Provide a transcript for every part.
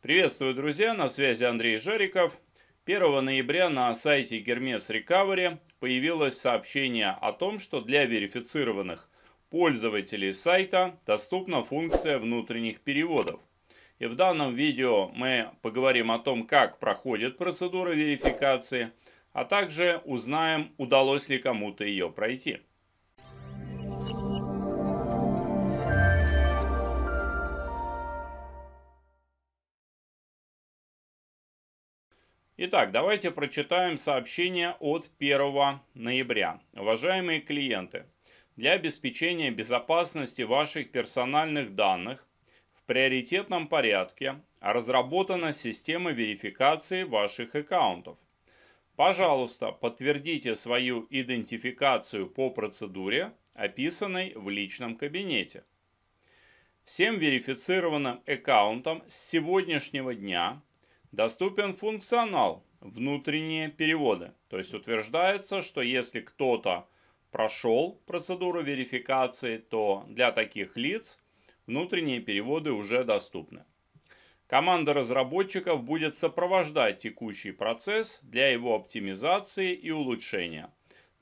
Приветствую, друзья! На связи Андрей Жариков. 1 ноября на сайте Hermes Recovery появилось сообщение о том, что для верифицированных пользователей сайта доступна функция внутренних переводов. И в данном видео мы поговорим о том, как проходит процедура верификации, а также узнаем, удалось ли кому-то ее пройти. Итак, давайте прочитаем сообщение от 1 ноября. Уважаемые клиенты, для обеспечения безопасности ваших персональных данных в приоритетном порядке разработана система верификации ваших аккаунтов. Пожалуйста, подтвердите свою идентификацию по процедуре, описанной в личном кабинете. Всем верифицированным аккаунтам с сегодняшнего дня – Доступен функционал внутренние переводы. То есть утверждается, что если кто-то прошел процедуру верификации, то для таких лиц внутренние переводы уже доступны. Команда разработчиков будет сопровождать текущий процесс для его оптимизации и улучшения.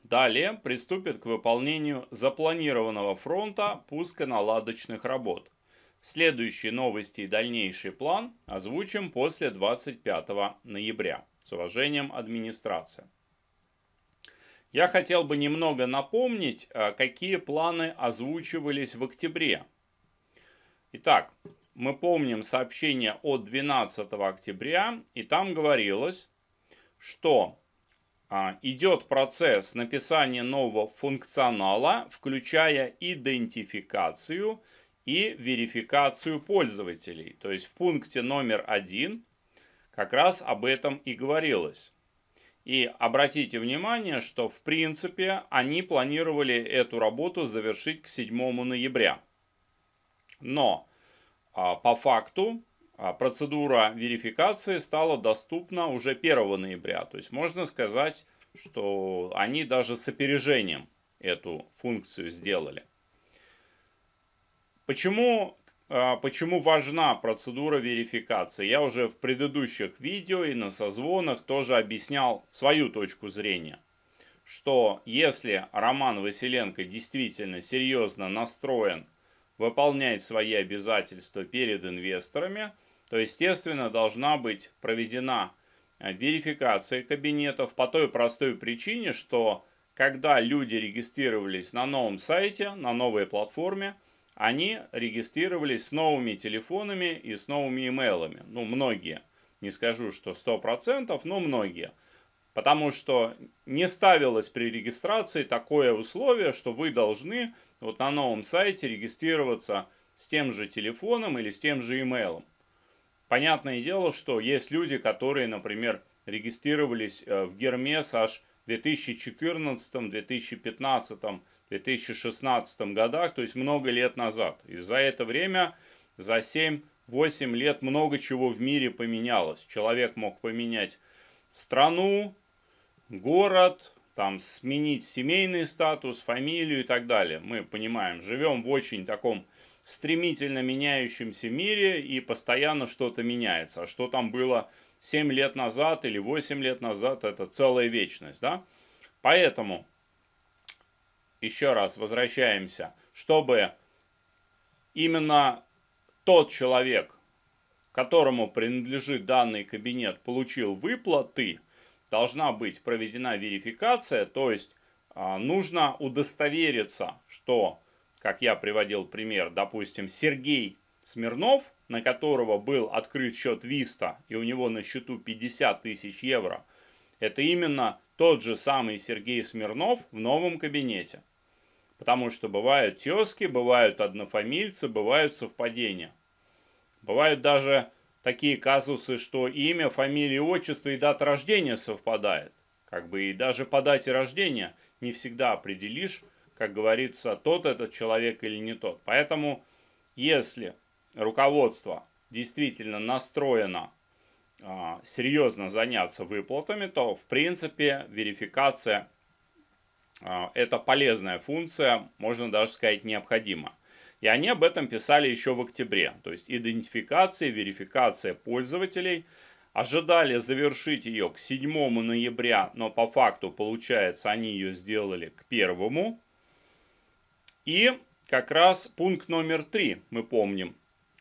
Далее приступит к выполнению запланированного фронта пуска наладочных работ – Следующие новости и дальнейший план озвучим после 25 ноября. С уважением, администрация. Я хотел бы немного напомнить, а, какие планы озвучивались в октябре. Итак, мы помним сообщение от 12 октября, и там говорилось, что а, идет процесс написания нового функционала, включая идентификацию – и верификацию пользователей. То есть в пункте номер один как раз об этом и говорилось. И обратите внимание, что в принципе они планировали эту работу завершить к 7 ноября. Но а, по факту а, процедура верификации стала доступна уже 1 ноября. То есть можно сказать, что они даже с опережением эту функцию сделали. Почему а, Почему важна процедура верификации? Я уже в предыдущих видео и на созвонах тоже объяснял свою точку зрения, что если Роман Василенко действительно серьезно настроен выполнять свои обязательства перед инвесторами, то, естественно, должна быть проведена а, верификация кабинетов по той простой причине, что когда люди регистрировались на новом сайте, на новой платформе – они регистрировались с новыми телефонами и с новыми имейлами. Ну, многие. Не скажу, что 100%, но многие. Потому что не ставилось при регистрации такое условие, что вы должны вот на новом сайте регистрироваться с тем же телефоном или с тем же имейлом. Понятное дело, что есть люди, которые, например, регистрировались э, в Гермес аж в 2014, 2015 2016 годах, то есть много лет назад. И за это время, за 7-8 лет много чего в мире поменялось. Человек мог поменять страну, город, там сменить семейный статус, фамилию и так далее. Мы понимаем, живем в очень таком стремительно меняющемся мире и постоянно что-то меняется. А что там было 7 лет назад или 8 лет назад, это целая вечность, да? Поэтому еще раз возвращаемся, чтобы именно тот человек, которому принадлежит данный кабинет, получил выплаты, должна быть проведена верификация, то есть а, нужно удостовериться, что, как я приводил пример, допустим, Сергей Смирнов, на которого был открыт счет Виста, и у него на счету 50 тысяч евро, это именно тот же самый Сергей Смирнов в новом кабинете. Потому что бывают тески, бывают однофамильцы, бывают совпадения. Бывают даже такие казусы, что имя, фамилия, отчество и дата рождения совпадает. Как бы и даже по дате рождения не всегда определишь, как говорится, тот этот человек или не тот. Поэтому, если руководство действительно настроено а, серьезно заняться выплатами, то, в принципе, верификация – а, это полезная функция, можно даже сказать необходима. И они об этом писали еще в октябре. То есть идентификация, верификация пользователей. Ожидали завершить ее к 7 ноября, но по факту, получается, они ее сделали к первому. И как раз пункт номер три, мы помним.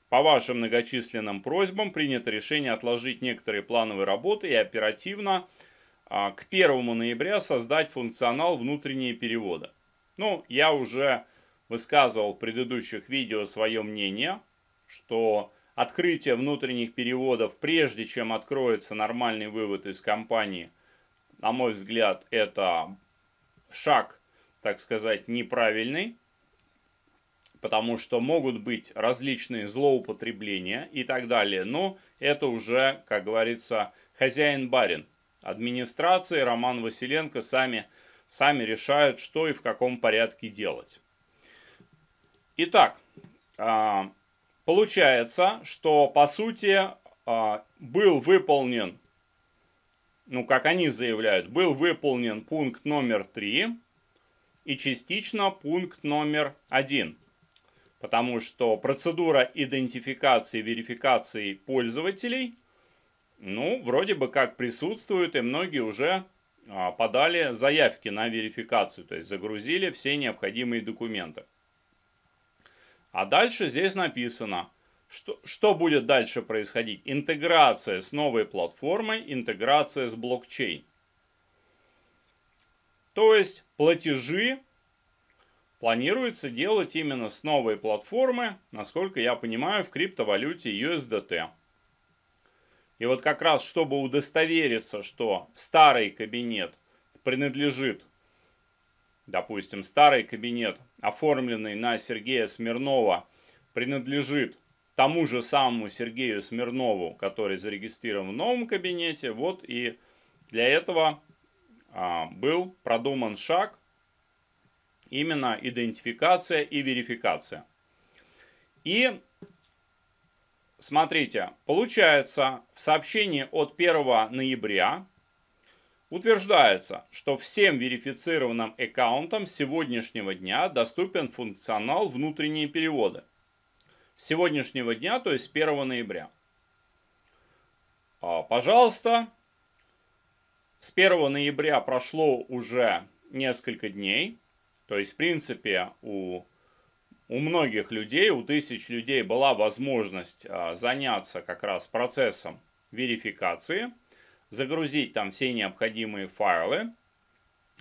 По вашим многочисленным просьбам принято решение отложить некоторые плановые работы и оперативно а, к 1 ноября создать функционал внутренние перевода. Ну, я уже высказывал в предыдущих видео свое мнение, что открытие внутренних переводов, прежде чем откроется нормальный вывод из компании, на мой взгляд, это шаг, так сказать, неправильный, потому что могут быть различные злоупотребления и так далее. Но это уже, как говорится, хозяин-барин администрации Роман Василенко сами, сами решают, что и в каком порядке делать. Итак, а, получается, что по сути а, был выполнен, ну как они заявляют, был выполнен пункт номер три и частично пункт номер один, потому что процедура идентификации и верификации пользователей – ну, вроде бы как присутствуют, и многие уже а, подали заявки на верификацию, то есть загрузили все необходимые документы. А дальше здесь написано, что, что будет дальше происходить. Интеграция с новой платформой, интеграция с блокчейн. То есть платежи планируется делать именно с новой платформы, насколько я понимаю, в криптовалюте USDT. И вот как раз, чтобы удостовериться, что старый кабинет принадлежит, допустим, старый кабинет, оформленный на Сергея Смирнова, принадлежит тому же самому Сергею Смирнову, который зарегистрирован в новом кабинете. Вот и для этого а, был продуман шаг, именно идентификация и верификация. И Смотрите, получается, в сообщении от 1 ноября утверждается, что всем верифицированным аккаунтам сегодняшнего дня доступен функционал «Внутренние переводы». С сегодняшнего дня, то есть 1 ноября. А, пожалуйста, с 1 ноября прошло уже несколько дней, то есть, в принципе, у у многих людей, у тысяч людей была возможность а, заняться как раз процессом верификации, загрузить там все необходимые файлы.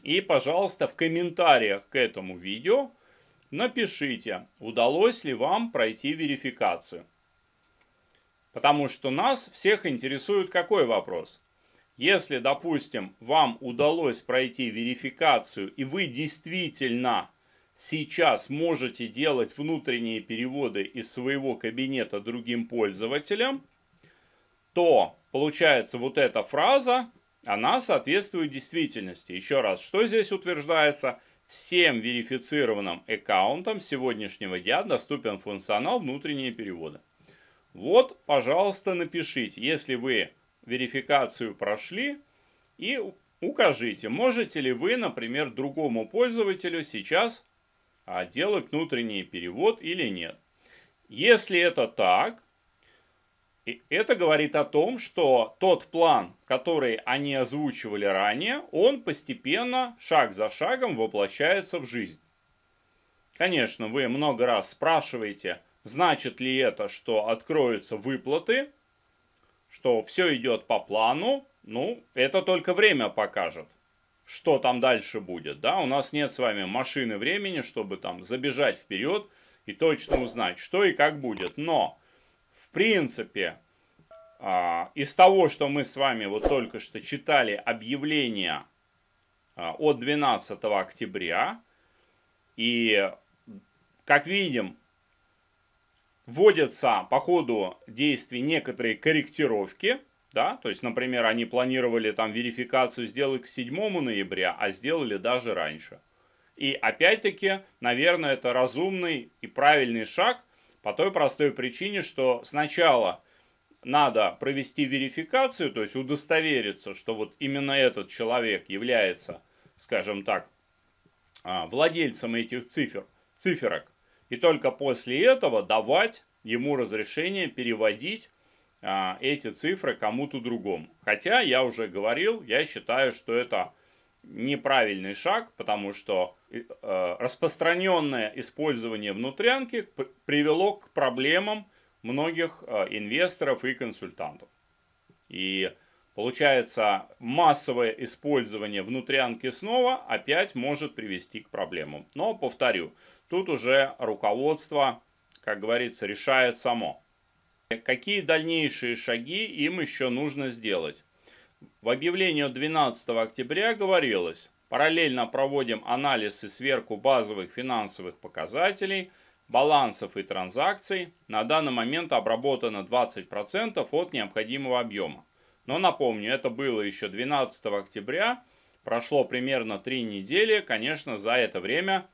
И, пожалуйста, в комментариях к этому видео напишите, удалось ли вам пройти верификацию. Потому что нас всех интересует какой вопрос? Если, допустим, вам удалось пройти верификацию и вы действительно сейчас можете делать внутренние переводы из своего кабинета другим пользователям, то получается вот эта фраза, она соответствует действительности. Еще раз, что здесь утверждается? Всем верифицированным аккаунтам сегодняшнего дня доступен функционал внутренние переводы. Вот, пожалуйста, напишите, если вы верификацию прошли, и укажите, можете ли вы, например, другому пользователю сейчас а делать внутренний перевод или нет. Если это так, это говорит о том, что тот план, который они озвучивали ранее, он постепенно, шаг за шагом воплощается в жизнь. Конечно, вы много раз спрашиваете, значит ли это, что откроются выплаты, что все идет по плану, ну, это только время покажет что там дальше будет, да, у нас нет с вами машины времени, чтобы там забежать вперед и точно узнать, что и как будет, но, в принципе, а, из того, что мы с вами вот только что читали объявление а, от 12 октября, и, как видим, вводятся по ходу действий некоторые корректировки – да, то есть, например, они планировали там верификацию сделать к 7 ноября, а сделали даже раньше. И опять-таки, наверное, это разумный и правильный шаг по той простой причине, что сначала надо провести верификацию, то есть удостовериться, что вот именно этот человек является, скажем так, а, владельцем этих цифр, циферок. И только после этого давать ему разрешение переводить а, эти цифры кому-то другому. Хотя я уже говорил, я считаю, что это неправильный шаг, потому что э, э, распространенное использование внутрянки привело к проблемам многих э, инвесторов и консультантов. И получается массовое использование внутрянки снова опять может привести к проблемам. Но повторю, тут уже руководство, как говорится, решает само. Какие дальнейшие шаги им еще нужно сделать? В объявлении 12 октября говорилось, параллельно проводим анализ и сверку базовых финансовых показателей, балансов и транзакций. На данный момент обработано 20% от необходимого объема. Но напомню, это было еще 12 октября, прошло примерно 3 недели. Конечно, за это время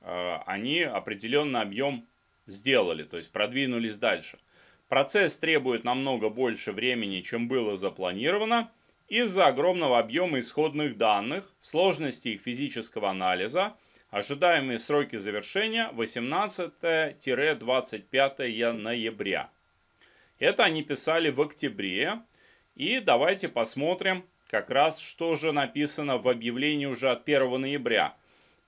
э, они определенный объем сделали, то есть продвинулись дальше – Процесс требует намного больше времени, чем было запланировано, из-за огромного объема исходных данных, сложности их физического анализа, ожидаемые сроки завершения 18-25 ноября. Это они писали в октябре. И давайте посмотрим как раз, что же написано в объявлении уже от 1 ноября –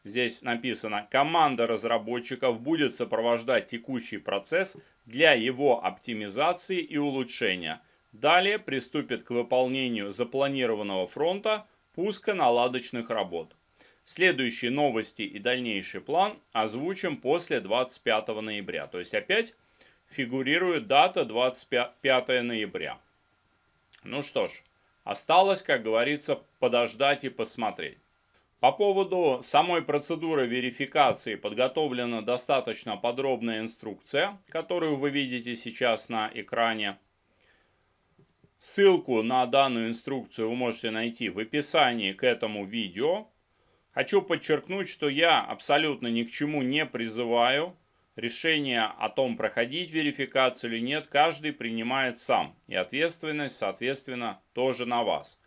Здесь написано, команда разработчиков будет сопровождать текущий процесс для его оптимизации и улучшения. Далее приступит к выполнению запланированного фронта пуска наладочных работ. Следующие новости и дальнейший план озвучим после 25 ноября. То есть опять фигурирует дата 25 ноября. Ну что ж, осталось, как говорится, подождать и посмотреть. По поводу самой процедуры верификации подготовлена достаточно подробная инструкция, которую вы видите сейчас на экране. Ссылку на данную инструкцию вы можете найти в описании к этому видео. Хочу подчеркнуть, что я абсолютно ни к чему не призываю. Решение о том, проходить верификацию или нет, каждый принимает сам. И ответственность, соответственно, тоже на вас.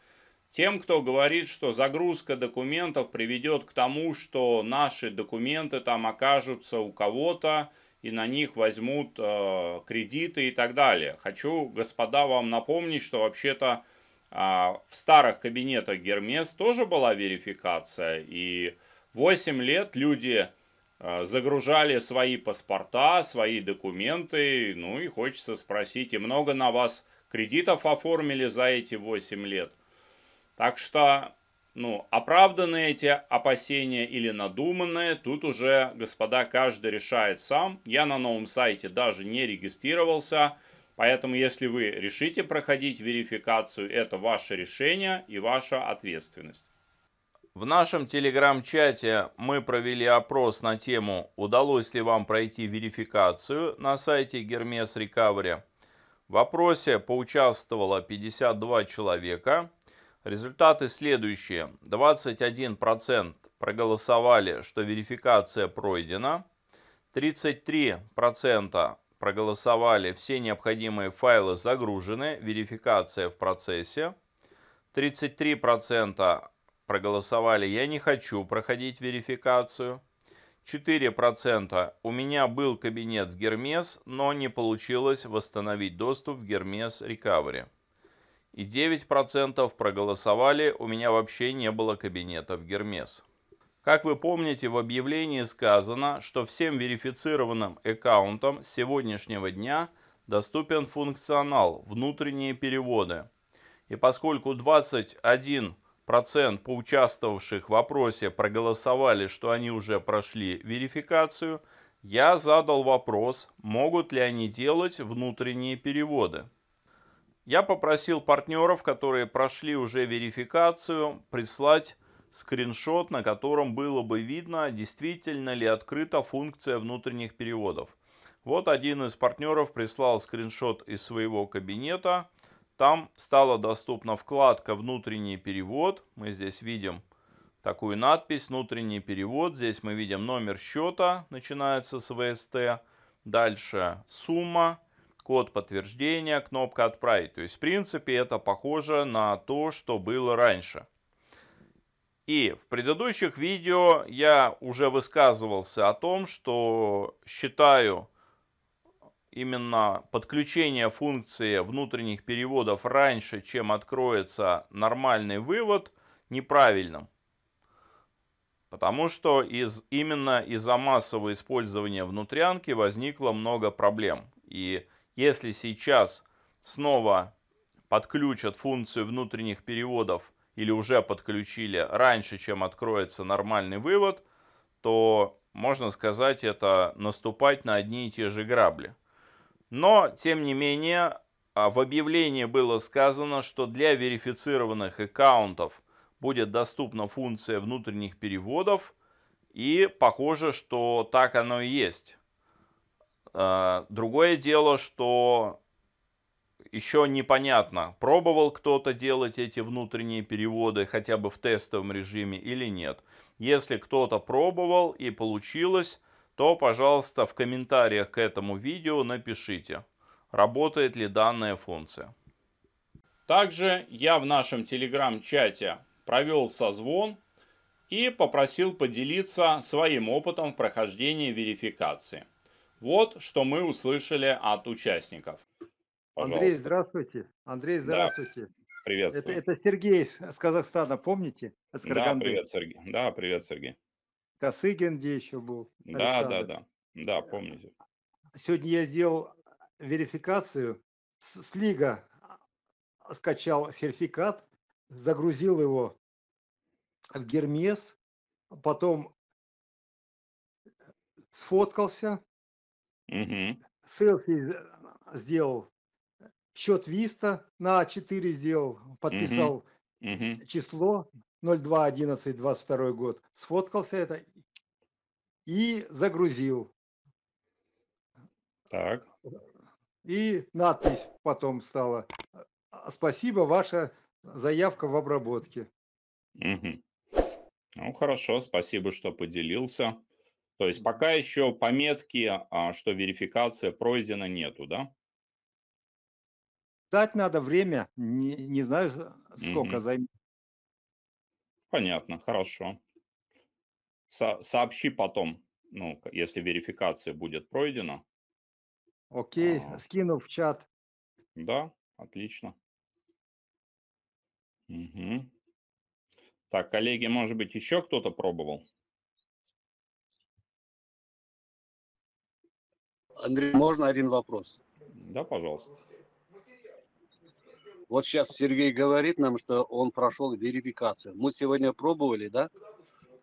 Тем, кто говорит, что загрузка документов приведет к тому, что наши документы там окажутся у кого-то, и на них возьмут э, кредиты и так далее. Хочу, господа, вам напомнить, что вообще-то э, в старых кабинетах Гермес тоже была верификация, и 8 лет люди э, загружали свои паспорта, свои документы, ну и хочется спросить, и много на вас кредитов оформили за эти 8 лет – так что, ну, оправданные эти опасения или надуманные, тут уже, господа, каждый решает сам. Я на новом сайте даже не регистрировался, поэтому если вы решите проходить верификацию, это ваше решение и ваша ответственность. В нашем телеграм-чате мы провели опрос на тему «Удалось ли вам пройти верификацию» на сайте Hermes Recovery. В опросе поучаствовало 52 человека – Результаты следующие. 21% проголосовали, что верификация пройдена. 33% проголосовали, все необходимые файлы загружены, верификация в процессе. 33% проголосовали, я не хочу проходить верификацию. 4% у меня был кабинет в Гермес, но не получилось восстановить доступ в Гермес Recovery и 9% проголосовали «У меня вообще не было кабинета в Гермес». Как вы помните, в объявлении сказано, что всем верифицированным аккаунтам с сегодняшнего дня доступен функционал «Внутренние переводы». И поскольку 21% поучаствовавших в опросе проголосовали, что они уже прошли верификацию, я задал вопрос, могут ли они делать внутренние переводы. Я попросил партнеров, которые прошли уже верификацию, прислать скриншот, на котором было бы видно, действительно ли открыта функция внутренних переводов. Вот один из партнеров прислал скриншот из своего кабинета. Там стала доступна вкладка «Внутренний перевод». Мы здесь видим такую надпись «Внутренний перевод». Здесь мы видим номер счета, начинается с ВСТ. Дальше сумма, код подтверждения, кнопка «Отправить». То есть, в принципе, это похоже на то, что было раньше. И в предыдущих видео я уже высказывался о том, что считаю именно подключение функции внутренних переводов раньше, чем откроется нормальный вывод, неправильным. Потому что из, именно из-за массового использования внутрянки возникло много проблем. И если сейчас снова подключат функцию внутренних переводов или уже подключили раньше, чем откроется нормальный вывод, то можно сказать это наступать на одни и те же грабли. Но, тем не менее, а, в объявлении было сказано, что для верифицированных аккаунтов будет доступна функция внутренних переводов, и похоже, что так оно и есть. Э, другое дело, что еще непонятно, пробовал кто-то делать эти внутренние переводы хотя бы в тестовом режиме или нет. Если кто-то пробовал и получилось, то, пожалуйста, в комментариях к этому видео напишите, работает ли данная функция. Также я в нашем телеграм-чате провел созвон и попросил поделиться своим опытом в прохождении верификации. Вот что мы услышали от участников. Пожалуйста. Андрей, здравствуйте. Андрей, здравствуйте. Да. Приветствую. Это, это Сергей из, Казахстана, помните? Из да, привет, Сергей. Да, привет, Сергей. Косыгин где еще был? Да, да, да. Да, помните. Сегодня я сделал верификацию. С, с Лига а, скачал сертификат, загрузил его в Гермес, потом э, сфоткался, Угу. Селфи э, сделал, счет Виста на 4 сделал, подписал угу. Угу. число 02.11.22 год, сфоткался это и загрузил. Так. И надпись потом стала «А, «Спасибо, ваша заявка в обработке». Угу. Ну, хорошо, спасибо, что поделился. То есть пока еще пометки, а, что верификация пройдена, нету, да? Дать надо время, не, не знаю, сколько угу. займет. Понятно, хорошо. Со сообщи потом, ну, если верификация будет пройдена. Окей, а. скину в чат. Да, отлично. Угу. Так, коллеги, может быть, еще кто-то пробовал? Андрей, можно один вопрос? Да, пожалуйста. Вот сейчас Сергей говорит нам, что он прошел верификацию. Мы сегодня пробовали, да,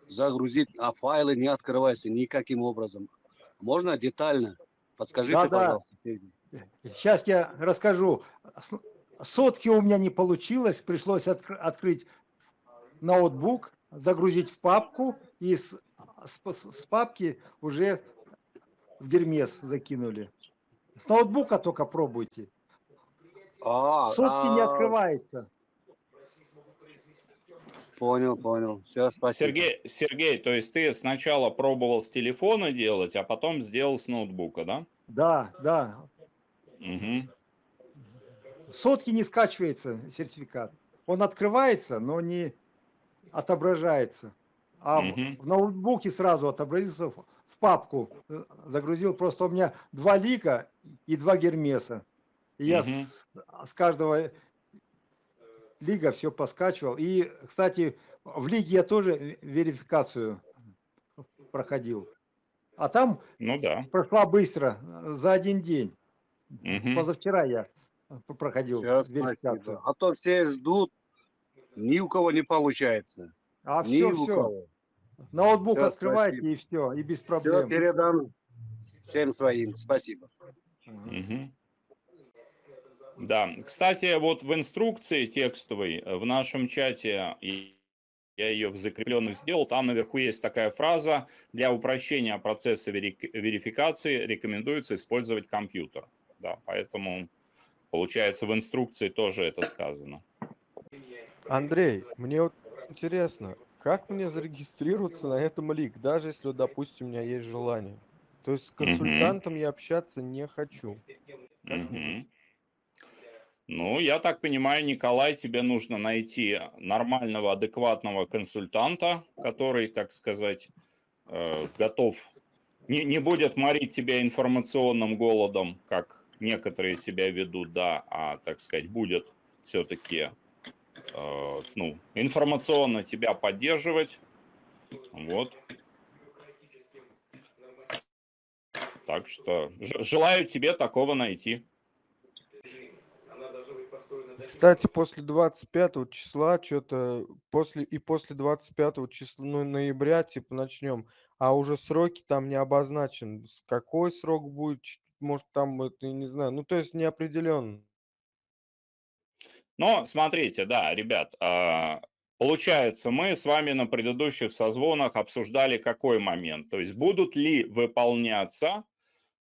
загрузить, а файлы не открываются никаким образом. Можно детально? Подскажите, да, пожалуйста, да. Сергей. Сейчас я расскажу. Сотки у меня не получилось, пришлось отк открыть ноутбук, загрузить в папку и с, с, с папки уже в Гермес закинули. С ноутбука только пробуйте. А, Сутки а... не открывается. Понял, понял. Все, спасибо. Сергей, Сергей, то есть ты сначала пробовал с телефона делать, а потом сделал с ноутбука, да? Да, да. Угу. Сотки не скачивается сертификат. Он открывается, но не отображается а угу. в ноутбуке сразу отобразился в папку, э, загрузил. Просто у меня два лика и два гермеса. И угу. я с, с каждого лига все поскачивал. И, кстати, в лиге я тоже верификацию проходил. А там ну, да. прошла быстро, за один день. Угу. Позавчера я э, проходил Сейчас, верификацию. Спасибо. А то все ждут, ни у кого не получается. А ни все, у все. Кого. Ноутбук все, открывайте спасибо. и все, и без проблем. Все передам всем своим. Спасибо. Угу. Да, кстати, вот в инструкции текстовой э, в нашем чате я ее в закрепленных сделал, там наверху есть такая фраза, для упрощения процесса верификации рекомендуется использовать компьютер. Да, поэтому, получается, в инструкции тоже это сказано. Андрей, мне вот интересно, как мне зарегистрироваться на этом лик, даже если, допустим, у меня есть желание? То есть с консультантом угу. я общаться не хочу. Угу. Ну, я так понимаю, Николай, тебе нужно найти нормального, адекватного консультанта, который, так сказать, э, готов, не, не будет морить тебя информационным голодом, как некоторые себя ведут, да, а, так сказать, будет все-таки Э, ну, информационно тебя поддерживать. Вот. Так что желаю тебе такого найти. Кстати, после 25 числа что-то после и после 25 числа ну, ноября типа начнем, а уже сроки там не обозначен. Какой срок будет, может там это не знаю. Ну то есть неопределенно. Но смотрите, да, ребят, а, получается, мы с вами на предыдущих созвонах обсуждали какой момент, то есть будут ли выполняться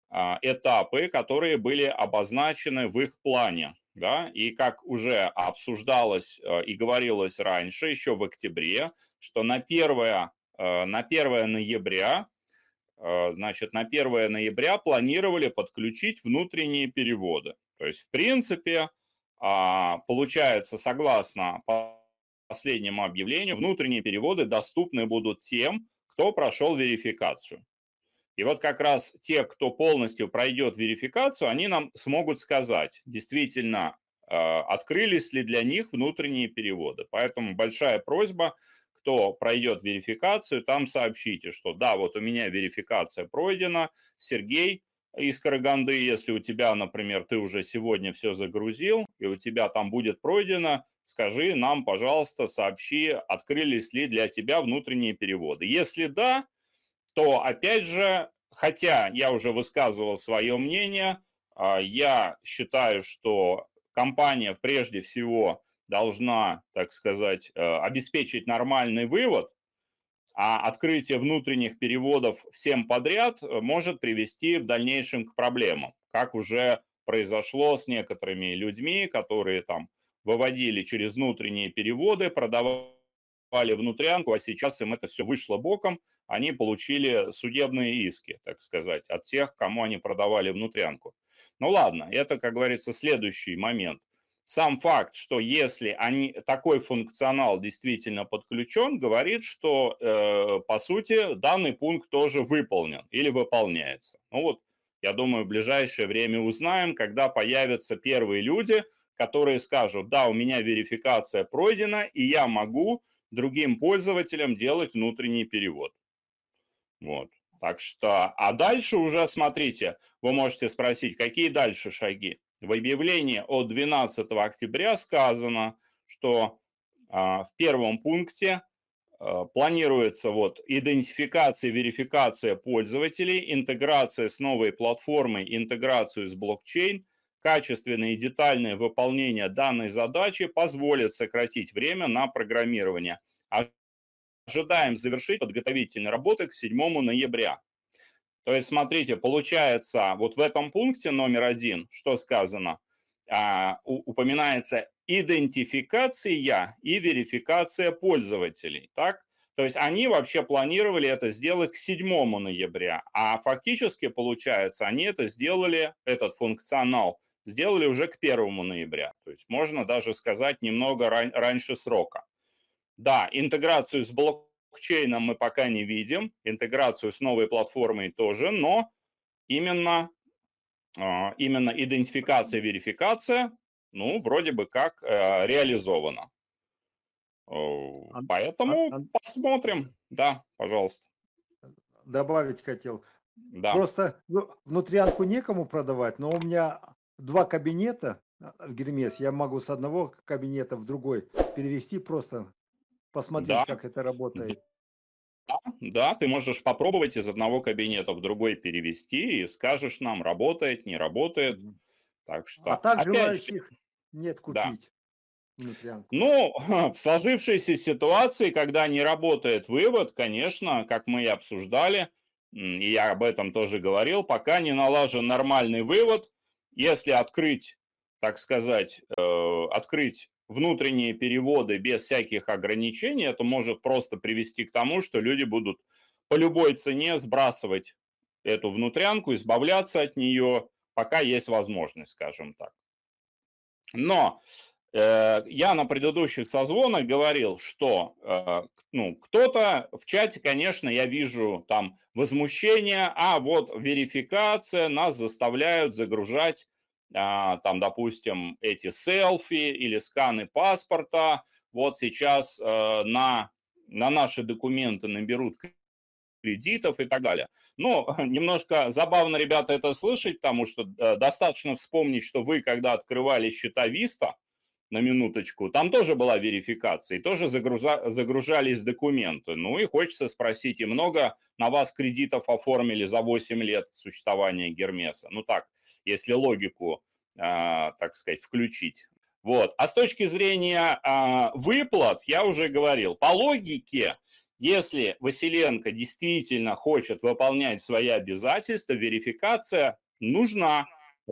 а, этапы, которые были обозначены в их плане. Да? И как уже обсуждалось э, и говорилось раньше, еще в октябре, что на 1, э, на 1 ноября э, значит, на 1 ноября планировали подключить внутренние переводы. То есть, в принципе, а, получается, согласно последнему объявлению, внутренние переводы доступны будут тем, кто прошел верификацию. И вот как раз те, кто полностью пройдет верификацию, они нам смогут сказать, действительно, э, открылись ли для них внутренние переводы. Поэтому большая просьба, кто пройдет верификацию, там сообщите, что да, вот у меня верификация пройдена, Сергей, из Караганды, если у тебя, например, ты уже сегодня все загрузил, и у тебя там будет пройдено, скажи нам, пожалуйста, сообщи, открылись ли для тебя внутренние переводы. Если да, то, опять же, хотя я уже высказывал свое мнение, а, я считаю, что компания прежде всего должна, так сказать, э, обеспечить нормальный вывод, а открытие внутренних переводов всем подряд э, может привести в дальнейшем к проблемам, как уже произошло с некоторыми людьми, которые там выводили через внутренние переводы, продавали внутрянку, а сейчас им это все вышло боком, они получили судебные иски, так сказать, от тех, кому они продавали внутрянку. Ну ладно, это, как говорится, следующий момент сам факт, что если они, такой функционал действительно подключен, говорит, что, э, по сути, данный пункт тоже выполнен или выполняется. Ну вот, я думаю, в ближайшее время узнаем, когда появятся первые люди, которые скажут, да, у меня верификация пройдена, и я могу другим пользователям делать внутренний перевод. Вот. Так что, а дальше уже, смотрите, вы можете спросить, какие дальше шаги? В объявлении от 12 октября сказано, что а, в первом пункте а, планируется вот идентификация, верификация пользователей, интеграция с новой платформой, интеграцию с блокчейн, качественное и детальное выполнение данной задачи позволит сократить время на программирование. Ожидаем завершить подготовительные работы к 7 ноября. То есть, смотрите, получается, вот в этом пункте номер один, что сказано, а, у, упоминается идентификация и верификация пользователей, так? То есть они вообще планировали это сделать к 7 ноября, а фактически, получается, они это сделали, этот функционал, сделали уже к 1 ноября. То есть можно даже сказать немного ран- раньше срока. Да, интеграцию с блоком блокчейном мы пока не видим, интеграцию с новой платформой тоже, но именно, а, именно идентификация, верификация, ну, вроде бы как э, реализована. Э, поэтому а, посмотрим. Да, пожалуйста. Добавить хотел. Да. Просто ну, внутрянку некому продавать, но у меня два кабинета э, в Гермес. Я могу с одного кабинета в другой перевести просто посмотреть, да. как это работает? Да, да, ты можешь попробовать из одного кабинета в другой перевести и скажешь нам, работает, не работает. Так что, а так опять... желающих нет купить. Да. Ну, ну в сложившейся ситуации, когда не работает вывод, конечно, как мы и обсуждали, и я об этом тоже говорил, пока не налажен нормальный вывод, если открыть, так сказать, э, открыть внутренние переводы без всяких ограничений, это может просто привести к тому, что люди будут по любой цене сбрасывать эту внутрянку, избавляться от нее, пока есть возможность, скажем так. Но э, я на предыдущих созвонах говорил, что э, ну, кто-то в чате, конечно, я вижу там возмущение, а вот верификация нас заставляют загружать а, там, допустим, эти селфи или сканы паспорта, вот сейчас э, на, на наши документы наберут кредитов и так далее. Ну, немножко забавно, ребята, это слышать, потому что э, достаточно вспомнить, что вы, когда открывали счета Виста, на минуточку, там тоже была верификация, и тоже загруза- загружались документы. Ну и хочется спросить, и много на вас кредитов оформили за 8 лет существования Гермеса? Ну так, если логику, э, так сказать, включить. Вот. А с точки зрения э, выплат, я уже говорил, по логике, если Василенко действительно хочет выполнять свои обязательства, верификация нужна.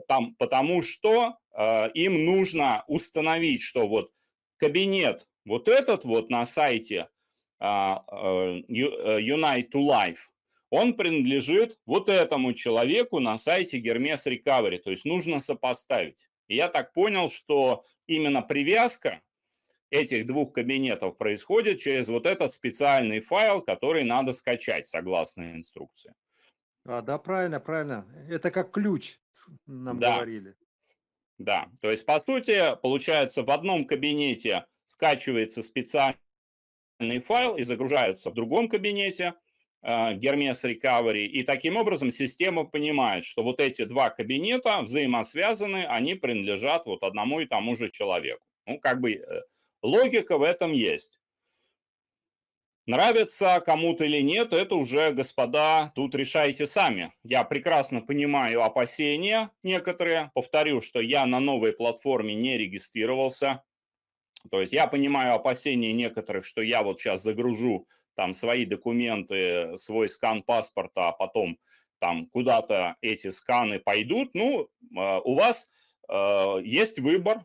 Там, потому что э, им нужно установить, что вот кабинет вот этот вот на сайте а, э, э, Unite to Life, он принадлежит вот этому человеку на сайте Hermes Recovery. То есть нужно сопоставить. я так понял, что именно привязка этих двух кабинетов происходит через вот этот специальный файл, который надо скачать согласно инструкции. А, да, правильно, правильно. Это как ключ, нам да. говорили. Да, то есть, по сути, получается, в одном кабинете скачивается специальный файл и загружается в другом кабинете э, Hermes Recovery. И таким образом система понимает, что вот эти два кабинета взаимосвязаны, они принадлежат вот одному и тому же человеку. Ну, как бы э, логика в этом есть. Нравится кому-то или нет, это уже, господа, тут решайте сами. Я прекрасно понимаю опасения некоторые. Повторю, что я на новой платформе не регистрировался. То есть я понимаю опасения некоторых, что я вот сейчас загружу там свои документы, свой скан паспорта, а потом там куда-то эти сканы пойдут. Ну, э, у вас э, есть выбор,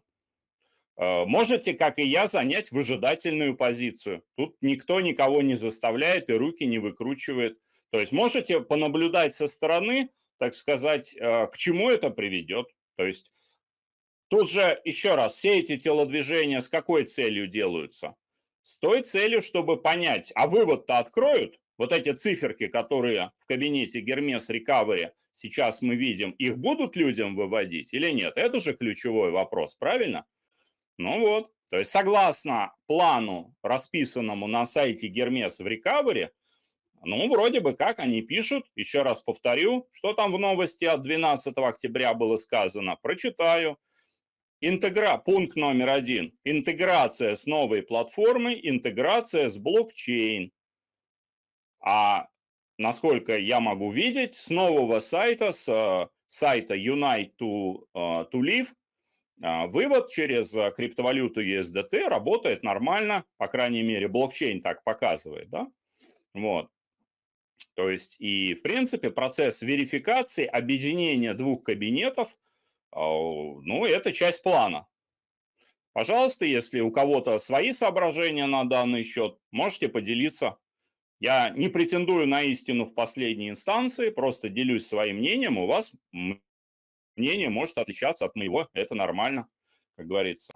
Э, можете, как и я, занять выжидательную позицию. Тут никто никого не заставляет и руки не выкручивает. То есть можете понаблюдать со стороны, так сказать, э, к чему это приведет. То есть тут же еще раз, все эти телодвижения с какой целью делаются? С той целью, чтобы понять, а вывод-то откроют? Вот эти циферки, которые в кабинете Гермес Рикавери сейчас мы видим, их будут людям выводить или нет? Это же ключевой вопрос, правильно? Ну вот, то есть согласно плану, расписанному на сайте Гермес в Рекавере, ну, вроде бы как они пишут, еще раз повторю, что там в новости от 12 октября было сказано, прочитаю. Интегра... Пункт номер один. Интеграция с новой платформой, интеграция с блокчейн. А насколько я могу видеть, с нового сайта, с э, сайта Unite to, to Live, а, вывод через а, криптовалюту USDT работает нормально, по крайней мере, блокчейн так показывает, да? Вот. То есть и, в принципе, процесс верификации, объединения двух кабинетов, ну, это часть плана. Пожалуйста, если у кого-то свои соображения на данный счет, можете поделиться. Я не претендую на истину в последней инстанции, просто делюсь своим мнением, у вас мнение может отличаться от моего, это нормально, как говорится.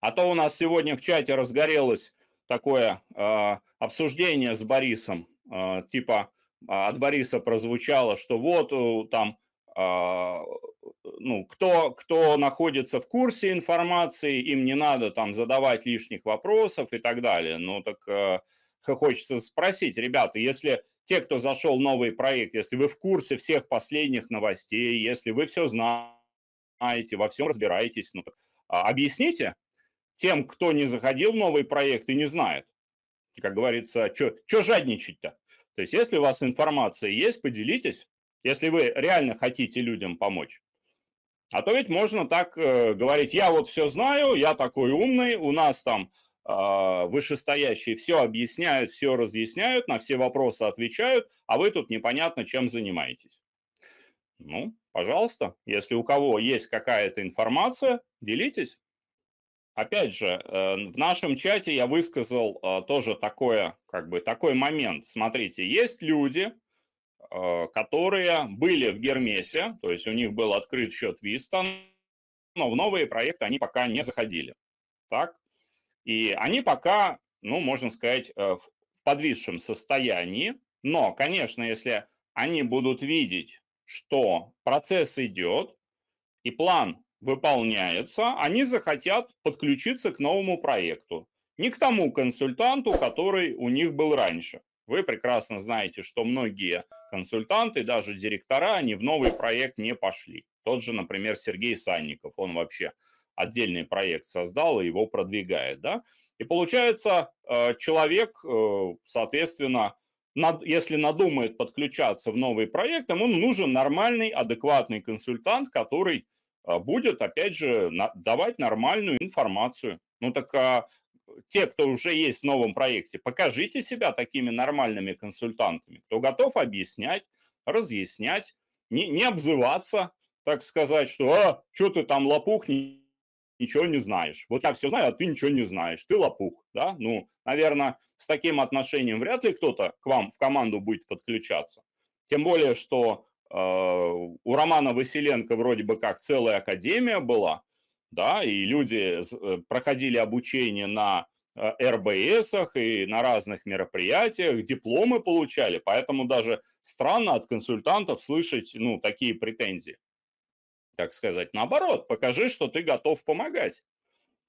А то у нас сегодня в чате разгорелось такое э, обсуждение с Борисом, э, типа а, от Бориса прозвучало, что вот э, там, ну, кто, кто находится в курсе информации, им не надо там задавать лишних вопросов и так далее. Ну, так э, хочется спросить, ребята, если те, кто зашел в новый проект, если вы в курсе всех последних новостей, если вы все знаете, во всем разбираетесь, ну, а, объясните тем, кто не заходил в новый проект и не знает. Как говорится, что жадничать-то? То есть, если у вас информация есть, поделитесь, если вы реально хотите людям помочь. А то ведь можно так э, говорить, я вот все знаю, я такой умный, у нас там а, вышестоящие все объясняют, все разъясняют, на все вопросы отвечают, а вы тут непонятно, чем занимаетесь. Ну, пожалуйста, если у кого есть какая-то информация, делитесь. Опять же, э, в нашем чате я высказал а, тоже такое, как бы, такой момент. Смотрите, есть люди, а, которые были в Гермесе, то есть у них был открыт счет Вистон, но в новые проекты они пока не заходили. Так, и они пока, ну, можно сказать, э, в подвисшем состоянии. Но, конечно, если они будут видеть, что процесс идет и план выполняется, они захотят подключиться к новому проекту. Не к тому консультанту, который у них был раньше. Вы прекрасно знаете, что многие консультанты, даже директора, они в новый проект не пошли. Тот же, например, Сергей Санников, он вообще отдельный проект создал и его продвигает, да. И получается, э, человек, э, соответственно, если надумает подключаться в новый проект, ему нужен нормальный, адекватный консультант, который э, будет, опять же, давать нормальную информацию. Ну так а, те, кто уже есть в новом проекте, покажите себя такими нормальными консультантами, кто готов объяснять, разъяснять, не, не обзываться, так сказать, что «А, что ты там не ничего не знаешь. Вот я все знаю, а ты ничего не знаешь. Ты лопух, да? Ну, наверное, с таким отношением вряд ли кто-то к вам в команду будет подключаться. Тем более, что э, у Романа Василенко вроде бы как целая академия была, да, и люди э, проходили обучение на э, РБСах и на разных мероприятиях, дипломы получали, поэтому даже странно от консультантов слышать, ну, такие претензии так сказать. Наоборот, покажи, что ты готов помогать.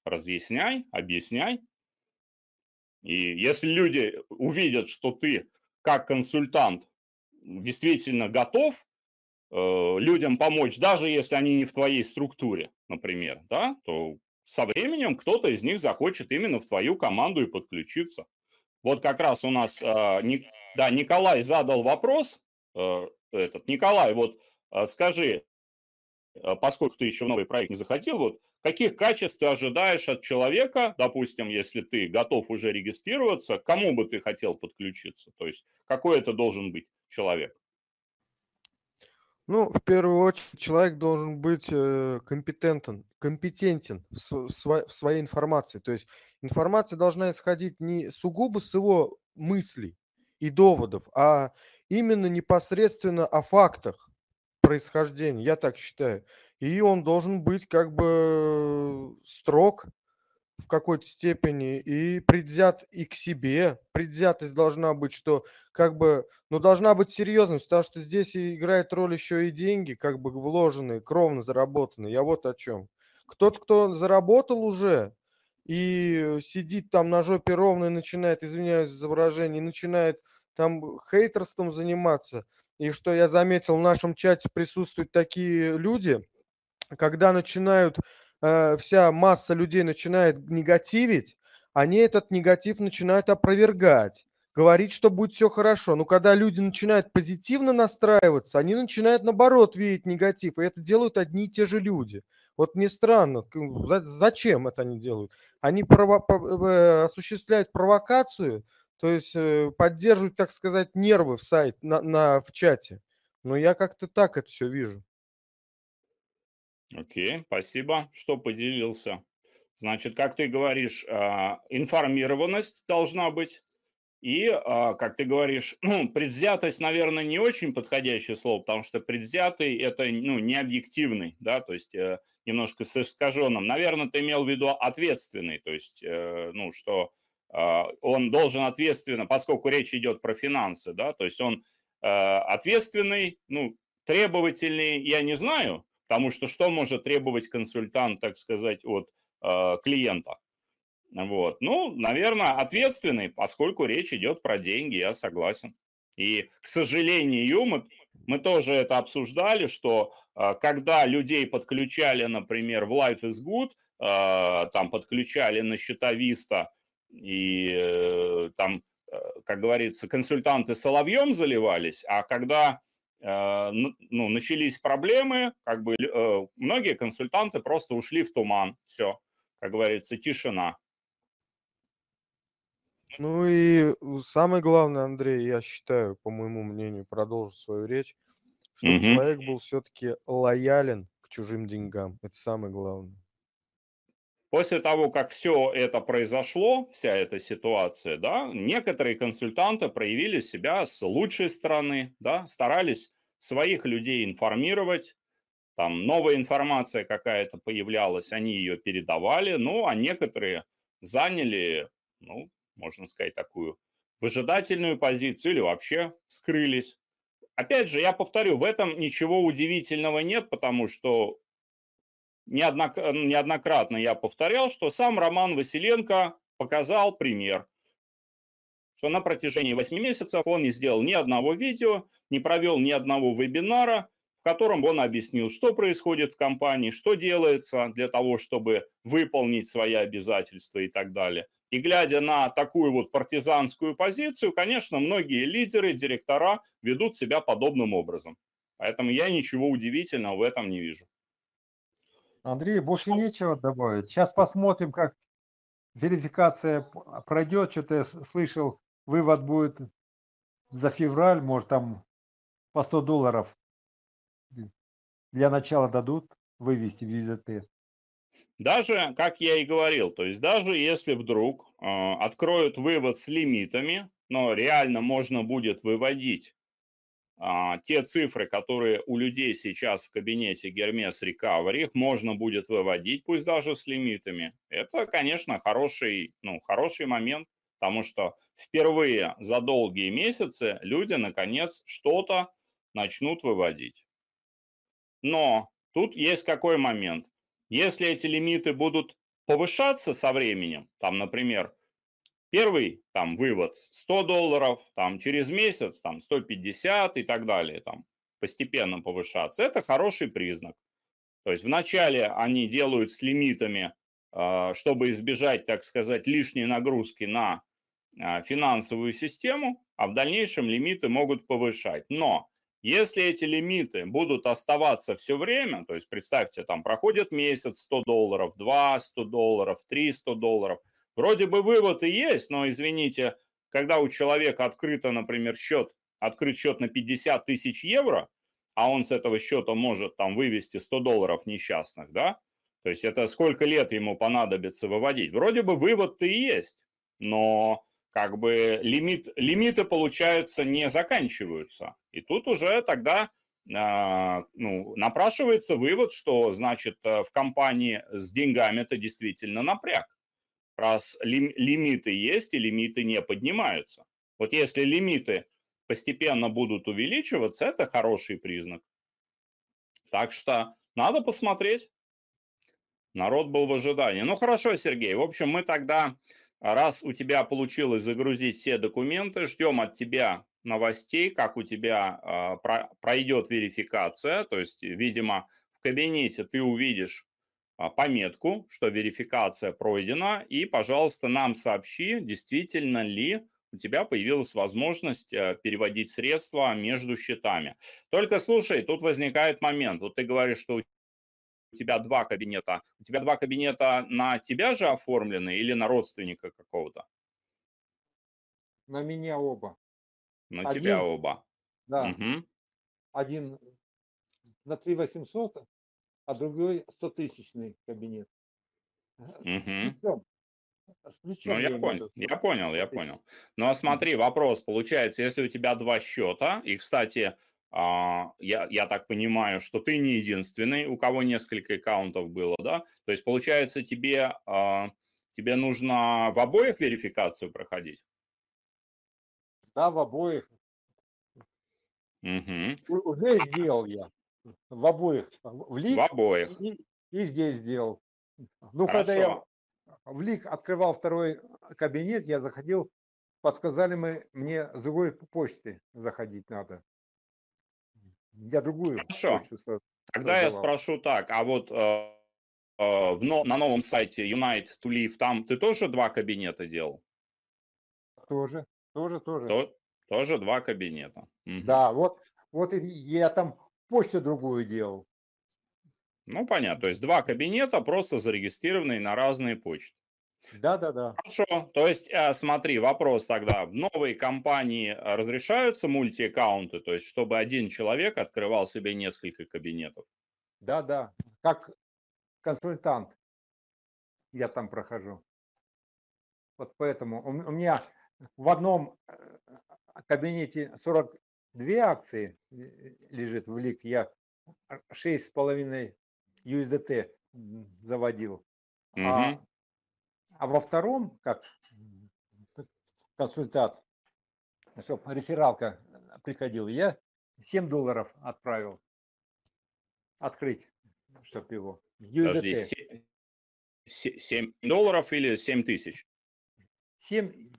Разъясняй, объясняй. И если люди увидят, что ты как консультант действительно готов э, людям помочь, даже если они не в твоей структуре, например, да, то со временем кто-то из них захочет именно в твою команду и подключиться. Вот как раз у нас, э, Ник, да, Николай задал вопрос, э, этот, Николай, вот э, скажи, Э, поскольку ты еще в новый проект не захотел, вот каких качеств ты ожидаешь от человека, допустим, если ты готов уже регистрироваться, кому бы ты хотел подключиться? То есть какой это должен быть человек? Ну, в первую очередь, человек должен быть э, компетентен, компетентен в, в своей информации. То есть информация должна исходить не сугубо с его мыслей и доводов, а именно непосредственно о фактах происхождения, я так считаю. И он должен быть как бы э, строг в какой-то степени и предвзят и к себе. Предвзятость должна быть, что как бы, ну, должна быть серьезность, потому что здесь играет роль еще и деньги, как бы вложенные, кровно заработанные. Я вот о чем. Кто-то, кто заработал уже и сидит там на жопе ровно и начинает, извиняюсь за выражение, и начинает там э, хейтерством заниматься – и что я заметил, в нашем чате присутствуют такие люди, когда начинают, э, вся масса людей начинает негативить, они этот негатив начинают опровергать, говорить, что будет все хорошо. Но когда люди начинают позитивно настраиваться, они начинают, наоборот, видеть негатив, и это делают одни и те же люди. Вот мне странно, зачем это они делают? Они прово- э, осуществляют провокацию – то есть э, поддерживать, так сказать, нервы в сайт, на, на, в чате. Но я как-то так это все вижу. Окей, okay, спасибо, что поделился. Значит, как ты говоришь, а, информированность должна быть. И, а, как ты говоришь, ну, предвзятость, наверное, не очень подходящее слово, потому что предвзятый – это ну, не объективный, да, то есть э, немножко с искаженным. Наверное, ты имел в виду ответственный, то есть, э, ну, что а, он должен ответственно, поскольку речь идет про финансы, да, то есть он э, ответственный, ну, требовательный, я не знаю, потому что что может требовать консультант, так сказать, от э, клиента? Вот. Ну, наверное, ответственный, поскольку речь идет про деньги, я согласен. И, к сожалению, мы, мы тоже это обсуждали, что э, когда людей подключали, например, в Life is Good, там подключали на счета Vista – и э, там, э, как говорится, консультанты соловьем заливались, а когда э, ну, начались проблемы, как бы многие консультанты просто ушли в туман. Все, как говорится, тишина. Ну и самое главное, Андрей, я считаю, по моему мнению, продолжу свою речь, чтобы угу. человек был все-таки лоялен к чужим деньгам. Это самое главное. После того, как все это произошло, вся эта ситуация, да, некоторые консультанты проявили себя с лучшей стороны, да, старались своих людей информировать, там новая информация какая-то появлялась, они ее передавали, ну, а некоторые заняли, ну, можно сказать, такую выжидательную позицию или вообще скрылись. Опять же, я повторю, в этом ничего удивительного нет, потому что Э, неоднократно я повторял, что сам Роман Василенко показал пример, что на протяжении 8 месяцев он не сделал ни одного видео, не провел ни одного вебинара, в котором он объяснил, что происходит в компании, что делается для того, чтобы выполнить свои обязательства и так далее. И глядя на такую вот партизанскую позицию, конечно, многие лидеры, директора ведут себя подобным образом. Поэтому я ничего удивительного в этом не вижу. Андрей, больше нечего добавить. Сейчас посмотрим, как верификация а, пройдет. Что-то я слышал, вывод будет за февраль, может там по 100 долларов для начала дадут вывести в UZT. Даже, как я и говорил, то есть даже если вдруг э, откроют вывод с лимитами, но реально можно будет выводить а, те цифры, которые у людей сейчас в кабинете Гермес Recovery, их можно будет выводить, пусть даже с лимитами. Это, конечно, хороший, ну, хороший момент, потому что впервые за долгие месяцы люди, наконец, что-то начнут выводить. Но тут есть какой момент. Если эти лимиты будут повышаться со временем, там, например, Первый там вывод 100 долларов, там через месяц там 150 и так далее, там постепенно повышаться. Это хороший признак. То есть вначале они делают с лимитами, а, чтобы избежать, так сказать, лишней нагрузки на а, финансовую систему, а в дальнейшем лимиты могут повышать. Но если эти лимиты будут оставаться все время, то есть представьте, там проходит месяц 100 долларов, 2 100 долларов, 3 100 долларов – Вроде бы вывод и есть, но, извините, когда у человека открыто, например, счет, открыт счет на 50 тысяч евро, а он с этого счета может там вывести 100 долларов несчастных, да, то есть это сколько лет ему понадобится выводить. Вроде бы вывод-то и есть, но как бы лимит, лимиты, получается, не заканчиваются. И тут уже тогда э, ну, напрашивается вывод, что, значит, э, в компании с деньгами это действительно напряг раз лим, лимиты есть и лимиты не поднимаются. Вот если лимиты постепенно будут увеличиваться, это хороший признак. Так что надо посмотреть. Народ был в ожидании. Ну хорошо, Сергей. В общем, мы тогда, раз у тебя получилось загрузить все документы, ждем от тебя новостей, как у тебя э, пройдет верификация. То есть, видимо, в кабинете ты увидишь а, пометку, что верификация пройдена, и, пожалуйста, нам сообщи, действительно ли у тебя появилась возможность э, переводить средства между счетами. Только слушай, тут возникает момент. Вот ты говоришь, что у тебя два кабинета. У тебя два кабинета на тебя же оформлены или на родственника какого-то? На меня оба. На Один, тебя оба. Да. Угу. Один на 3 800, а другой 100-тысячный кабинет. Угу. Ну, я, понял, я понял, я понял. Ну, а смотри, вопрос получается, если у тебя два счета, и, кстати, а, я, я так понимаю, что ты не единственный, у кого несколько аккаунтов было, да? То есть, получается, тебе, а, тебе нужно в обоих верификацию проходить? Да, в обоих. Угу. Уже сделал я в обоих, э, в лиг. В обоих. И, и здесь сделал. Ну, Хорошо. когда я в лиг открывал второй э, кабинет, я заходил, подсказали мы, мне с другой почты заходить надо. Я другую Хорошо. почту создавал. я спрошу так, а вот э, в, на новом сайте Unite to Live, там ты тоже два кабинета делал? Тоже, тоже, тоже. То, тоже два кабинета. Угу. Да, вот, вот я там почту другую делал. Ну, понятно. То есть два кабинета, просто зарегистрированные на разные почты. Да, да, да. Хорошо. То есть, э, смотри, вопрос тогда. В новой компании э, разрешаются мультиаккаунты, то есть, чтобы один человек открывал себе несколько кабинетов? Да, да. Как консультант я там прохожу. Вот поэтому у меня в одном э, кабинете 40 две акции э, лежит в лик. Я 6,5 USDT заводил. Угу. А, а во втором, как консультант, чтобы рефералка э, приходил, я 7 долларов отправил. Открыть, чтобы его. USDT. Подожди, 7, 7 долларов или 7 тысяч? 7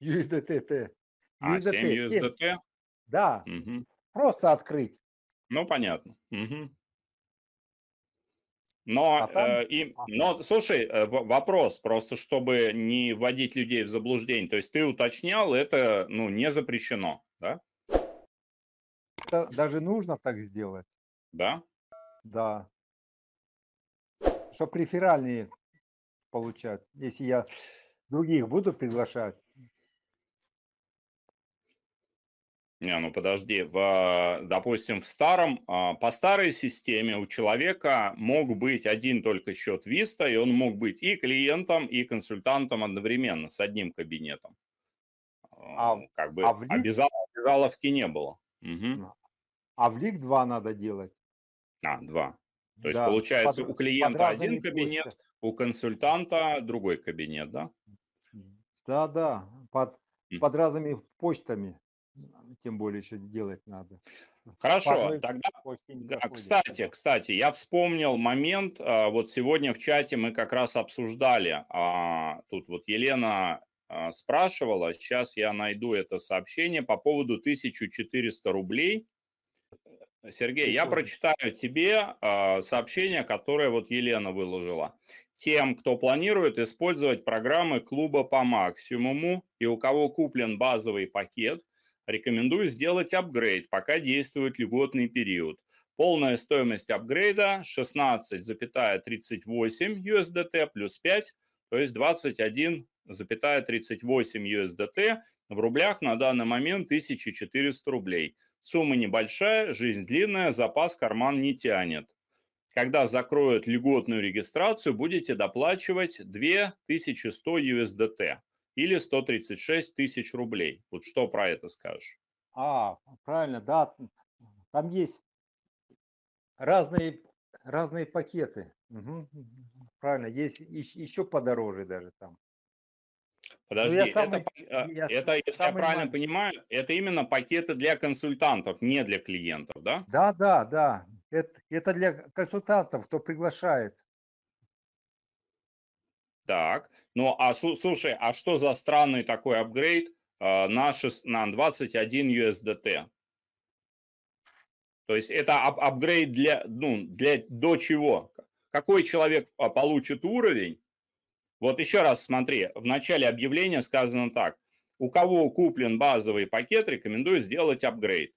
USDT. USDT а, 7 USDT? 7, да, Мгм. просто открыть. Ну, понятно. Мгм. Но, А там... э, им, а. но слушай, э, вопрос просто, чтобы не вводить людей в заблуждение. То есть ты уточнял, это ну, не запрещено, да? это даже нужно так сделать. Да? Да, чтобы реферальные получать. Если я других буду приглашать, Не, ну подожди, в, допустим, в старом, а, по старой системе у человека мог быть один только счет Виста, и он мог быть и клиентом, и консультантом одновременно с одним кабинетом. А, как бы а в лиг... обязал, обязаловки не было. Угу. А в лиг 2 надо делать. А, два. То есть, да, получается, под, у клиента один кабинет, площадь. у консультанта другой кабинет, да? Да, да, под, под разными почтами. Ну, а, ну, тем более еще делать надо. Хорошо, Порой тогда, кстати, кстати, я вспомнил момент, а, вот сегодня в чате мы как раз обсуждали, а, тут вот Елена спрашивала, сейчас я найду это сообщение по поводу 1400 рублей. Сергей, я прочитаю тебе сообщение, которое вот Елена выложила. Тем, кто планирует использовать программы клуба по максимуму и у кого куплен базовый пакет – Рекомендую сделать апгрейд, пока действует льготный период. Полная стоимость апгрейда 16,38 USDT плюс 5, то есть 21,38 USDT в рублях на данный момент 1400 рублей. Сумма небольшая, жизнь длинная, запас карман не тянет. Когда закроют льготную регистрацию, будете доплачивать 2100 USDT или 136 тысяч рублей. Вот что про это скажешь? А, правильно, да. Там есть разные, разные пакеты. Угу. Правильно, есть еще подороже даже там. Ну, Подожди, это, самый, это, а, я, это, если самый я правильно ман... понимаю, это именно пакеты для консультантов, не для клиентов, да? Да, да, да. Это, это для консультантов, кто приглашает. Так, ну а слушай, а что за странный такой апгрейд э, на, 6, на 21 USDT? То есть это ап апгрейд для, ну, для до чего? Какой человек а, получит уровень? Вот еще раз смотри, в начале объявления сказано так. У кого куплен базовый пакет, рекомендую сделать апгрейд.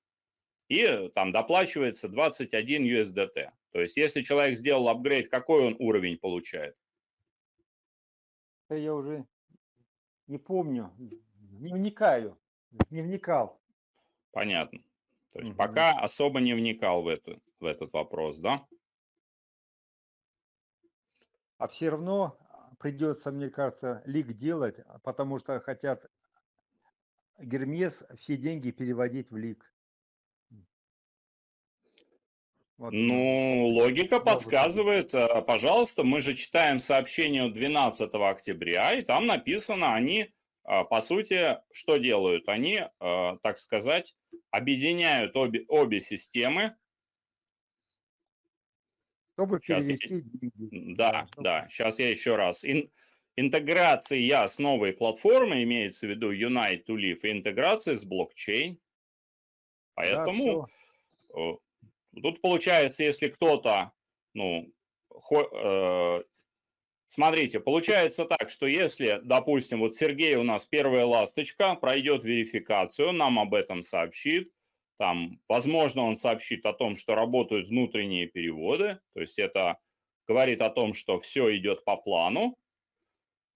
И там доплачивается 21 USDT. То есть если человек сделал апгрейд, какой он уровень получает? я уже не помню, не вникаю, не вникал. Понятно. То есть угу. пока особо не вникал в, эту, в этот вопрос, да? А все равно а, придется, мне кажется, лик делать, а, потому что хотят Гермес все деньги переводить в лик. Вот. Ну, логика подсказывает, э, пожалуйста, мы же читаем сообщение 12 октября, и там написано, они, а, по сути, что делают? Они, а, так сказать, объединяют обе, обе системы. Чтобы сейчас перевести я... деньги. Да, чтобы... да, сейчас я еще раз. Ин... Интеграция с новой платформой, имеется в виду Unite to Live, интеграция с блокчейн. Поэтому... Да, ну, тут получается, если кто-то, ну, хо, э, смотрите, получается так, что если, допустим, вот Сергей у нас первая ласточка, пройдет верификацию, нам об этом сообщит, там, возможно, он сообщит о том, что работают внутренние переводы, то есть это говорит о том, что все идет по плану.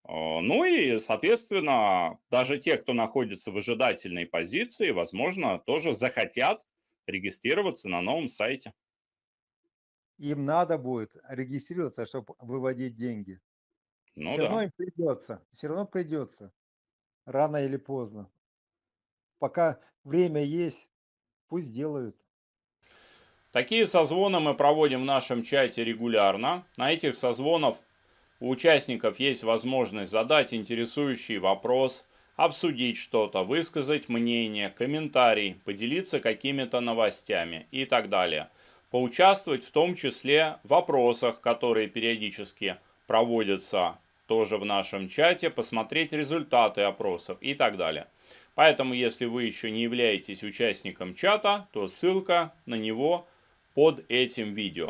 Э, ну и, соответственно, даже те, кто находится в ожидательной позиции, возможно, тоже захотят регистрироваться на новом сайте. Им надо будет регистрироваться, чтобы выводить деньги. Ну все да. равно им придется. Все равно придется. Рано или поздно. Пока время есть, пусть делают. Такие созвоны мы проводим в нашем чате регулярно. На этих созвонов у участников есть возможность задать интересующий вопрос, обсудить что-то, высказать мнение, комментарий, поделиться какими-то новостями и так далее. Поучаствовать в том числе в вопросах, которые периодически проводятся тоже в нашем чате, посмотреть результаты опросов и так далее. Поэтому, если вы еще не являетесь участником чата, то ссылка на него под этим видео.